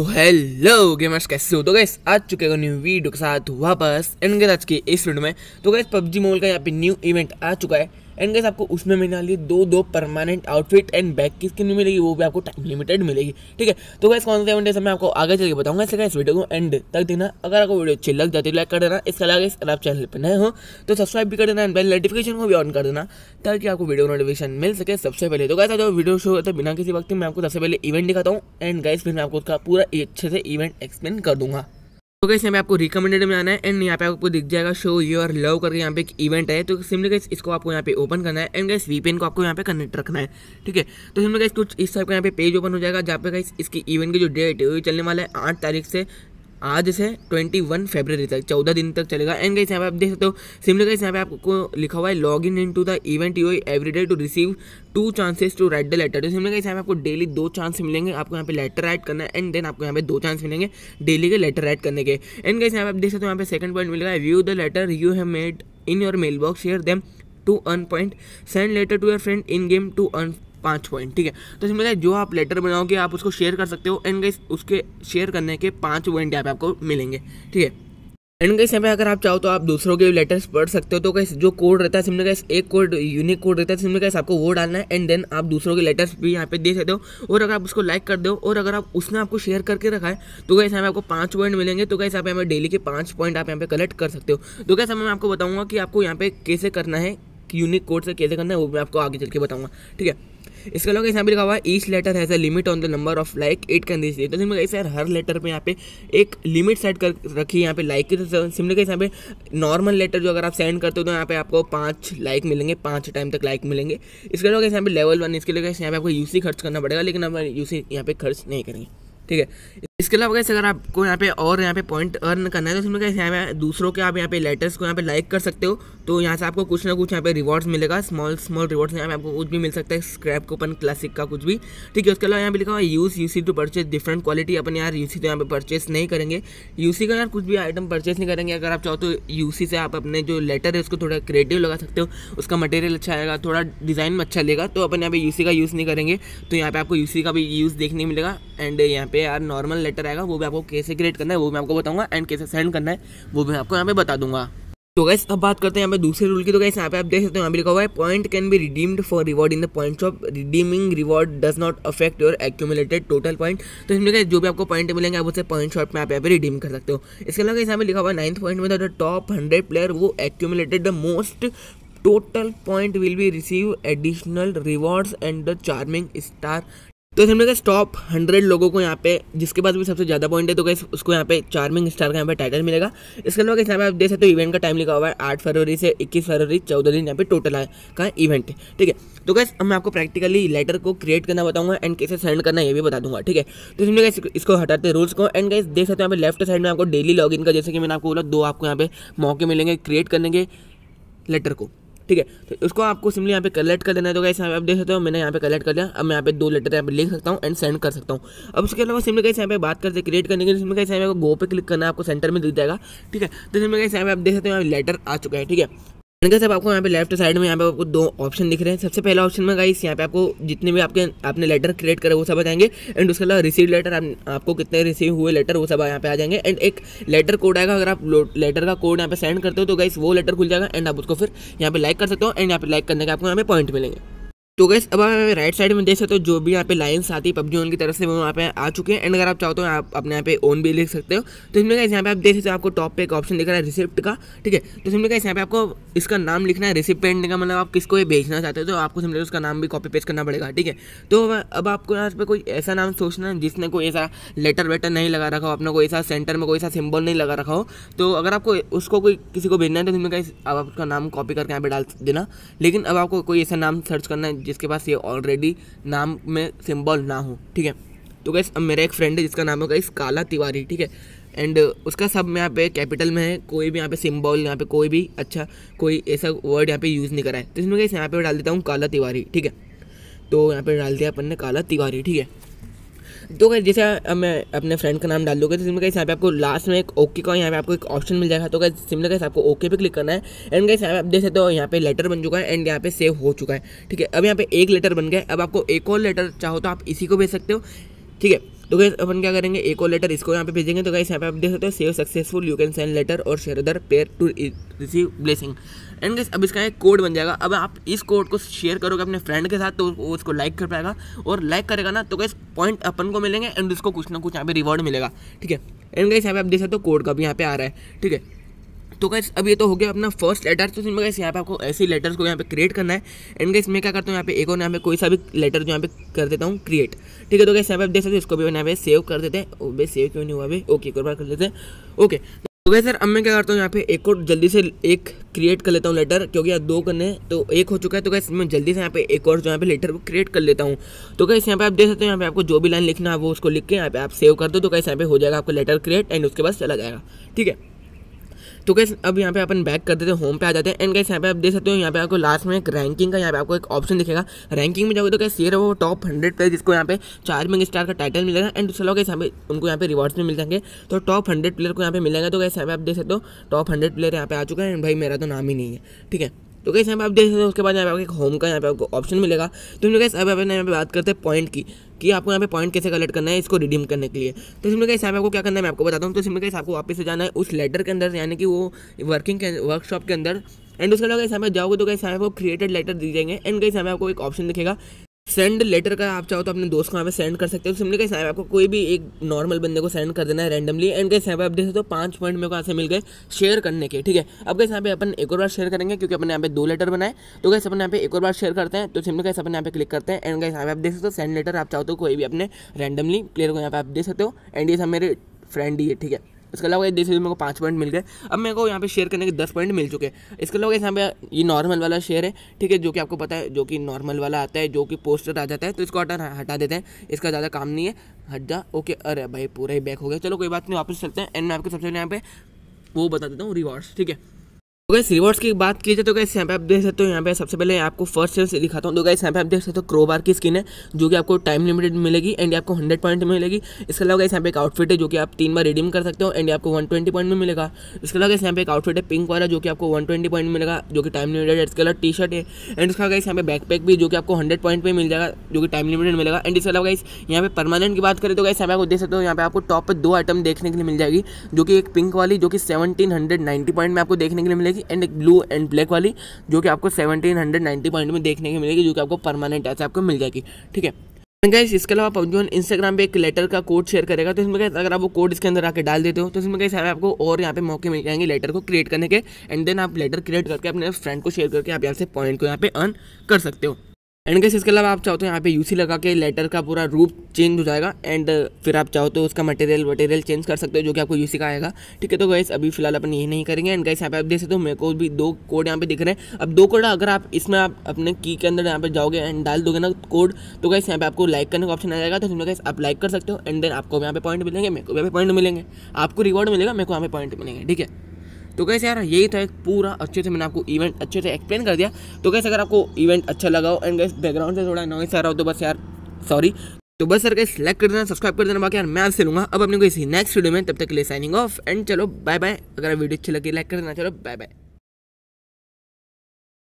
तो hello gamers कैसे हो तो गैस आ चुके हो न्यू वीडियो के साथ वापस एंड आज के इस वीडियो में तो गैस पबजी मोबाइल का यहाँ पे न्यू इवेंट आ चुका है एंड गैस आपको उसमें मिलने वाली दो दो परमानेंट आउटफिट एंड बैक की स्किन भी मिलेगी वो भी आपको टाइम लिमिटेड मिलेगी ठीक है तो गैस कौन सा इवेंट मैं आपको आगे चल के बताऊंगा इसलिए इस वीडियो को एंड तक देना अगर आपको वीडियो अच्छी लग जाती है लाइक कर देना इसके अलावा इस आप चैनल पर नए हो तो सब्सक्राइब भी कर देना एंड बेल नोटिफिकेशन को भी ऑन कर देना ताकि आपको वीडियो नोटिफिकेशन मिल सके सबसे पहले तो गैस जो वीडियो शो होता है तो बिना किसी वक्त मैं आपको सबसे पहले इवेंट दिखाता हूँ एंड गैस फिर मैं आपको उसका पूरा अच्छे से इवेंट एक्सप्लेन कर दूंगा तो कैसे यहाँ पे आपको रिकमेंडेड में आना है एंड यहाँ पे आपको दिख जाएगा शो योर लव करके यहाँ पे एक इवेंट है तो सिमली गैस इसको आपको यहाँ पे ओपन करना है एंड गैस वीपीएन को आपको यहाँ पे कनेक्ट रखना है ठीक है तो सिमली गैस कुछ इस टाइप का यहाँ पे पेज ओपन हो जाएगा जहाँ पे गैस इसकी इवेंट की जो डेट है वो चलने वाला है आठ तारीख से आज से 21 फरवरी तक 14 दिन तक चलेगा एंड गाइस यहाँ पे आप देख सकते हो सिमिलर गाइस यहाँ पे आपको लिखा हुआ है log in into the event you every day to receive two chances to write the letter तो सिमिलर गाइस यहाँ पे आपको डेली दो चांस मिलेंगे आपको यहाँ पे लेटर राइट करना है एंड देन आपको यहाँ पे दो चांस मिलेंगे डेली के लेटर राइट करने के एंड गाइस यहाँ पे आप देख सकते हो यहाँ पे सेकंड पॉइंट मिलेगा view the letter you have made in your mailbox share them to earn point send letter to your friend in game to earn पाँच पॉइंट ठीक है तो इसमें से जो आप लेटर बनाओगे आप उसको शेयर कर सकते हो एंड गई उसके शेयर करने के पाँच पॉइंट यहाँ पे आपको मिलेंगे ठीक है एंड गई समय अगर आप चाहो तो आप दूसरों के लेटर्स पढ़ सकते हो तो कैसे जो कोड रहता है सिमने का एक कोड यूनिक कोड रहता है सिमने का आपको वो डालना है एंड देन आप दूसरों के लेटर्स भी यहाँ पे दे सकते हो और अगर आप उसको लाइक कर दो और अगर आप उसने आपको शेयर करके रखा है तो कैसे हमें आपको पाँच पॉइंट मिलेंगे तो कैसे आप यहाँ डेली के पाँच पॉइंट आप यहाँ पे कलेक्ट कर सकते हो तो कैसे मैं आपको बताऊँगा कि आपको यहाँ पे कैसे करना है यूनिक कोड से कैसे करना है वो मैं आपको आगे चल के बताऊँगा ठीक है इसके अलावा यहाँ पर लिखा हुआ है each letter has a limit on the number of like eight condition तो सिंपल कैसे हर लेटर पे यहाँ पे एक लिमिट सेट कर रखी है यहाँ पे लाइक की तो सिंपल कैसे यहाँ पे नॉर्मल लेटर जो अगर आप सेंड करते हो तो यहाँ पे आपको पाँच लाइक मिलेंगे पाँच टाइम तक लाइक मिलेंगे इसके अलावा कैसे यहाँ पे लेवल वन इसके लिए कैसे यहाँ पे आपको यूसी खर्च करना पड़ेगा लेकिन आप यूसी यहाँ पे खर्च नहीं करेंगे ठीक है इसके अलावा कैसे अगर आपको यहाँ पे और यहाँ पे पॉइंट अर्न करना है तो इसमें कैसे यहाँ पे दूसरों के आप यहाँ पे लेटर्स को यहाँ पे लाइक कर सकते हो तो यहाँ से आपको कुछ ना कुछ यहाँ पे रिवॉर्ड्स मिलेगा स्मॉल स्मॉल रिवॉर्ड्स यहाँ पे आपको कुछ भी मिल सकता है स्क्रैप कूपन क्लासिक का कुछ भी ठीक है उसके अलावा यहाँ पे लिखा हुआ use you to purchase different quality अपन यार यू सी तो यहाँ पे परचेस नहीं करेंगे यू सी का यार कुछ भी आइटम परचेस नहीं करेंगे अगर आप चाहो तो यू सी से आप अपने जो लेटर है उसको थोड़ा क्रिएटिव लगा सकते हो उसका मटेरियल अच्छा आएगा थोड़ा डिज़ाइन में अच्छा लेगा तो अपन यहाँ पे यू सी का यूज़ नहीं करेंगे तो यहाँ पे आपको यू सी का भी यूज़ देखने मिलेगा एंड यहाँ पे यार नॉर्मल लेटर आएगा वो भी आपको कैसे क्रिएट करना है वो मैं आपको बताऊंगा एंड कैसे सेंड करना है वो भी मैं आपको यहाँ पे बता दूंगा तो गैस अब बात करते हैं यहाँ पे दूसरे रूल की तो गैस यहाँ पे आप देख सकते हो यहाँ पे लिखा हुआ है point can be redeemed for reward in the point shop redeeming reward does not affect your accumulated total point तो इसमें जो भी आपको पॉइंट मिलेंगे आप उसे पॉइंट शॉप में आप यहाँ पे रिडीम कर सकते हो इसके अलावा यहाँ पे लिखा हुआ है नाइन्थ पॉइंट में the top hundred player who accumulated the most total point will be receive additional rewards and the charming star तो इसमें गैस टॉप हंड्रेड लोगों को यहाँ पे जिसके पास भी सबसे ज़्यादा पॉइंट है तो कैसे उसको यहाँ पे चार्मिंग स्टार का यहाँ पे टाइटल मिलेगा इसके अलावा यहाँ पे आप देख सकते हो इवेंट का टाइम लिखा हुआ है आठ फरवरी से इक्कीस फरवरी चौदह दिन यहाँ पे टोटल है का इवेंट है ठीक है तो कैसे अब मैं आपको प्रैक्टिकली लेटर को क्रिएट करना बताऊंगा एंड कैसे सेंड करना ये भी बता दूंगा ठीक है तो इसमें कैसे इसको हटाते हैं रूल्स को एंड कैसे देख सकते हो यहाँ पे लेफ्ट साइड में आपको डेली लॉग का जैसे कि मैंने आपको बोला दो आपको यहाँ पे मौके मिलेंगे क्रिएट करने के लेटर को ठीक है तो उसको आपको सिंपली यहाँ पे कलेक्ट कर देना है तो कैसे आप देख सकते हो मैंने यहाँ पे कलेक्ट कर दिया अब मैं यहाँ पे दो लेटर यहाँ पे लिख सकता हूँ एंड सेंड कर सकता हूँ अब उसके अलावा सिंपली कैसे यहाँ पे बात करते क्रिएट करने के लिए सिंपली यहाँ पे गो पे क्लिक करना है आपको सेंटर में दिख जाएगा ठीक है तो सिंपली कैसे यहाँ पे आप देख सकते हो यहाँ लेटर आ चुका है ठीक है जब आपको यहाँ पे लेफ्ट साइड में यहाँ पे आपको दो ऑप्शन दिख रहे हैं सबसे पहला ऑप्शन में गाइस यहाँ पे आपको जितने भी आपके आपने लेटर क्रिएट करे वो सब आ जाएंगे एंड उसके अलावा रिसीव लेटर आप, आपको कितने रिसीव हुए लेटर वो सब यहाँ पे आ जाएंगे एंड एक लेटर कोड आएगा अगर आप लेटर का कोड यहाँ पे सेंड करते हो तो गाइस वो लेटर खुल जाएगा एंड आप उसको फिर यहाँ पे लाइक कर सकते हो एंड यहाँ पे लाइक करने के आपको यहाँ पे पॉइंट मिलेंगे तो गैस अब आप राइट साइड में देख सकते हो जो भी यहाँ पे लाइन्स आती है पब्जी ओन की तरफ से वो वहाँ पे आ चुके हैं एंड अगर आप चाहो तो आप अपने यहाँ पे ओन भी लिख सकते हो तो इसमें कैसे यहाँ पे आप देख सकते हो आपको टॉप पे एक ऑप्शन दिख रहा है रिसिप्ट का ठीक है तो इसमें कैसे यहाँ पे आपको इसका नाम लिखना है पेंट का मतलब आप किसको ये भेजना चाहते हो तो आपको सिंपली उसका नाम भी कॉपी पेस्ट करना पड़ेगा ठीक है तो अब आपको यहाँ पे कोई ऐसा नाम सोचना है जिसने कोई ऐसा लेटर वेटर नहीं लगा रखा हो अपना कोई ऐसा सेंटर में कोई ऐसा सिम्बल नहीं लगा रखा हो तो अगर आपको उसको कोई किसी को भेजना है तो इसमें कैसे आप उसका नाम कॉपी करके यहाँ पे डाल देना लेकिन अब आपको कोई ऐसा नाम सर्च करना है जिसके पास ये ऑलरेडी नाम में सिम्बॉल ना हो ठीक है तो गैस अब मेरा एक फ्रेंड है जिसका नाम है इस काला तिवारी ठीक है एंड उसका सब यहाँ पे कैपिटल में है कोई भी यहाँ पे सिंबल यहाँ पे कोई भी अच्छा कोई ऐसा वर्ड यहाँ पे यूज़ नहीं करा है तो इसमें गैस यहाँ पे डाल देता हूँ काला तिवारी ठीक है तो यहाँ पे डाल दिया अपन ने काला तिवारी ठीक है तो गई जैसे अब मैं अपने फ्रेंड का नाम डाल दूँगा तो सिमिलर गाइस यहाँ पे आपको लास्ट में एक ओके का यहाँ पे आपको एक ऑप्शन मिल जाएगा तो गई सिमिलर गाइस आपको ओके पे क्लिक करना है एंड गाइस यहाँ पे आप देख सकते हो यहाँ पे लेटर बन चुका है एंड यहाँ पे सेव हो चुका है ठीक है अब यहाँ पे एक लेटर बन गया अब आपको एक और लेटर चाहो तो आप इसी को भेज सकते हो ठीक है तो गैस अपन क्या करेंगे एक और लेटर इसको यहाँ पे भेजेंगे तो गैस यहाँ पे आप देख सकते हो save successful you can send letter और share other pair to receive blessing and guys अब इसका एक कोड बन जाएगा अब आप इस कोड को शेयर करोगे अपने फ्रेंड के साथ तो उसको लाइक कर पाएगा और लाइक करेगा ना तो गाइस पॉइंट अपन को मिलेंगे एंड उसको कुछ ना कुछ यहाँ पे रिवॉर्ड मिलेगा ठीक है एंड गाइस यहाँ पे आप देख सकते हो कोड का भी यहाँ पे आ रहा है ठीक है तो गाइस अब ये तो हो गया अपना फर्स्ट लेटर तो इसमें गाइस यहाँ पे आपको ऐसे लेटर्स को यहाँ पे क्रिएट करना है एंड गाइस मैं क्या करता हूँ यहाँ पे एक और यहाँ पे कोई सा भी लेटर जो यहाँ पे कर देता हूँ क्रिएट ठीक है तो गाइस यहाँ पे आप देख सकते हैं इसको भी यहाँ पे सेव कर देते हैं सेव क्यों नहीं हुआ भाई ओके एक बार कर लेते हैं ओके तो वैसे सर अब मैं क्या करता हूँ यहाँ पे एक और जल्दी से एक क्रिएट कर लेता हूँ लेटर क्योंकि यार दो करने हैं तो एक हो चुका है तो कैसे मैं जल्दी से यहाँ पे एक और जो यहाँ पे लेटर क्रिएट कर लेता हूँ तो कैसे यहाँ पे आप देख सकते हो यहाँ पे आपको जो भी लाइन लिखना है वो उसको लिख के यहाँ पे आप सेव कर दो तो कैसे यहाँ पे हो जाएगा आपका लेटर क्रिएट एंड उसके बाद चला जाएगा ठीक है तो कैसे अब यहाँ पे अपन बैक कर देते हैं होम पे आ जाते हैं एंड कैसे यहाँ पे आप देख सकते हो यहाँ पे आपको लास्ट में एक रैंकिंग का यहाँ पे आपको एक ऑप्शन दिखेगा रैंकिंग में जाओगे तो कैसे ये वो टॉप हंड्रेड प्लेयर जिसको यहाँ पे चार मिंग स्टार का टाइटल मिलेगा एंड चलो कैसे यहाँ पे उनको यहाँ पे रिवॉर्ड्स में मिल जाएंगे तो टॉप हंड्रेड प्लेयर को यहाँ पे मिलेगा तो कैसे यहाँ पे आप देख सकते हो टॉप हंड्रेड प्लेयर यहाँ पे आ चुका है एंड भाई मेरा तो नाम ही नहीं है ठीक है तो कैसे यहाँ पे आप देख सकते हो उसके बाद यहाँ पे आपको एक होम का यहाँ पे आपको ऑप्शन मिलेगा तो कैसे अब यहाँ पे बात करते हैं पॉइंट की कि आपको यहाँ पे पॉइंट कैसे कलेक्ट करना है इसको रिडीम करने के लिए तो इसमें गाइस यहाँ आपको क्या करना है मैं आपको बताता हूँ तो सिम्पली कैसे आपको वापस से जाना है उस लेटर के अंदर यानी कि वो वर्किंग वर्कशॉप के अंदर एंड उसके अलावा गाइस हमें जाओगे तो कैसे हमें आपको क्रिएटेड लेटर दी जाएंगे एंड कहीं हमें आपको एक ऑप्शन दिखेगा सेंड लेटर का आप चाहो तो अपने दोस्त को यहाँ पे सेंड कर सकते हो सिंपली कहीं यहाँ आपको कोई भी एक नॉर्मल बंदे को सेंड कर देना है रैंडमली एंड कहीं यहाँ पे आप देख सकते हो पाँच पॉइंट मेरे को यहाँ से मिल गए शेयर करने के ठीक है अब कैसे यहाँ पे अपन एक और बार शेयर करेंगे क्योंकि अपने यहाँ पे दो लेटर बनाए तो कैसे अपने यहाँ पे एक और बार शेयर करते हैं तो सिंपली कैसे अपने यहाँ पे क्लिक करते हैं एंड कैसे यहाँ पे आप देख सकते हो सेंड लेटर आप चाहो तो कोई भी अपने रैंडमली प्लेयर को यहाँ पे आप देख सकते हो एंड ये सब मेरे फ्रेंड ही है ठीक है इसके अलावा ये देसी मेरे को पाँच पॉइंट मिल गए अब मेरे को यहाँ पे शेयर करने के दस पॉइंट मिल चुके हैं इसके अलावा यहाँ पे ये नॉर्मल वाला शेयर है ठीक है जो कि आपको पता है जो कि नॉर्मल वाला आता है जो कि पोस्टर आ जाता है तो इसको हटा हटा देते हैं इसका ज़्यादा काम नहीं है हट जा ओके अरे भाई पूरा ही बैक हो गया चलो कोई बात नहीं वापस चलते हैं एंड मैं आपको सबसे पहले यहाँ पे वो बता देता हूँ रिवॉर्ड्स ठीक है तो रिवॉर्ड्स की बात की जाए तो गाइस यहाँ पे आप देख सकते हो यहाँ पे सबसे पहले आपको फर्स्ट सेल से दिखाता हूँ तो गाइस यहाँ पे आप देख सकते हो क्रोबार की स्किन है जो कि आपको टाइम लिमिटेड मिलेगी एंड आपको हंड्रेड पॉइंट मिलेगी इसके अलावा गाइस यहाँ पे एक आउटफिट है जो कि आप तीन बार रिडीम कर सकते हो एंड आपको वन पॉइंट में मिलेगा इसके अलावा इस यहाँ पे एक आउटफिट है पिंक वाला जो कि आपको वन पॉइंट मिलेगा जो कि टाइम लिमिटेड इसके अलावा टी शर्ट है एंड उसका गाइस यहाँ पे बैकपैक भी जो कि आपको हंड्रेड पॉइंट में मिल जाएगा जो कि टाइम लिमिटेड मिलेगा एंड इसके अलावा इस यहाँ पे परमानेंट की बात करें तो गाइस यहाँ पे आपको देख सकते हो यहाँ पे आपको टॉप पर दो आइटम देखने के लिए मिल जाएगी जो कि एक पिंक वाली जो कि सेवनटीन हंड्रेड नाइनटी पॉइंट में आपको देखने के लिए मिलेगी वाली एंड एक ब्लू एंड ब्लैक वाली जो कि आपको सेवनटीन हंड्रेड नाइन्टी पॉइंट में देखने की मिलेगी जो कि आपको परमानेंट ऐसे आपको मिल जाएगी ठीक है गैस इसके अलावा आप जो इंस्टाग्राम पे एक लेटर का कोड शेयर करेगा तो इसमें गैस अगर आप वो कोड इसके अंदर आके डाल देते हो तो इसमें सारे आपको और यहाँ पे मौके मिल जाएंगे लेटर को क्रिएट करने के एंड देन आप लेटर क्रिएट करके अपने फ्रेंड को शेयर करके आप यहाँ से पॉइंट को यहाँ पे अर्न कर सकते हो एंड गैस इसके अलावा आप चाहो तो यहाँ पे यूसी लगा के लेटर का पूरा रूप चेंज हो जाएगा एंड uh, फिर आप चाहो तो उसका मटेरियल वटेरियल चेंज कर सकते हो जो कि आपको यूसी का आएगा ठीक है तो गैस अभी फिलहाल अपन ये नहीं करेंगे एंड गैस यहाँ पे आप देख सकते हो मेरे को भी दो कोड यहाँ पे दिख रहे हैं अब दो कोड अगर आप इसमें आप अपने की के अंदर यहाँ पे जाओगे एंड डाल दोगे ना कोड तो गैस यहाँ पे आपको लाइक करने का ऑप्शन आ जाएगा तो उसमें गैस आप लाइक कर सकते हो एंड देन आपको यहाँ पे पॉइंट मिलेंगे मेरे को यहाँ पे पॉइंट मिलेंगे आपको रिवॉर्ड मिलेगा मेरे को यहाँ पे पॉइंट मिलेंगे ठीक है तो कैसे यार यही था एक पूरा अच्छे से मैंने आपको इवेंट अच्छे से एक्सप्लेन कर दिया तो कैसे अगर आपको इवेंट अच्छा लगा हो एंड गैस बैकग्राउंड से थोड़ा नॉइस आ रहा हो तो बस यार सॉरी तो बस सर कैसे लाइक कर देना सब्सक्राइब कर देना बाकी यार मैं आपसे लूँगा अब अपने को इसी नेक्स्ट वीडियो में तब तक के लिए साइनिंग ऑफ एंड चलो बाय बाय अगर वीडियो अच्छी लगी लाइक कर देना चलो बाय बाय